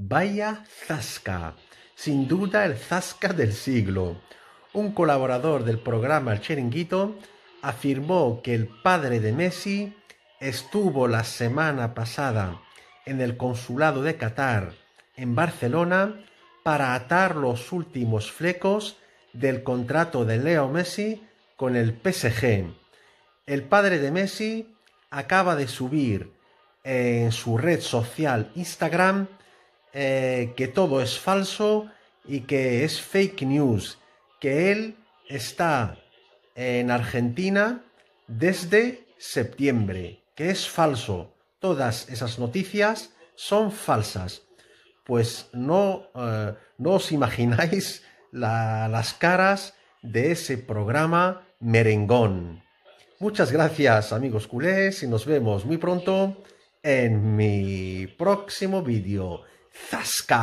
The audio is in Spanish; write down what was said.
Vaya Zasca, sin duda el Zasca del siglo. Un colaborador del programa El Chiringuito afirmó que el padre de Messi estuvo la semana pasada en el consulado de Qatar, en Barcelona, para atar los últimos flecos del contrato de Leo Messi con el PSG. El padre de Messi acaba de subir en su red social Instagram eh, que todo es falso y que es fake news, que él está en Argentina desde septiembre, que es falso. Todas esas noticias son falsas. Pues no, eh, no os imagináis las caras de ese programa merengón. Muchas gracias amigos culés y nos vemos muy pronto en mi próximo vídeo. ¡Zasca!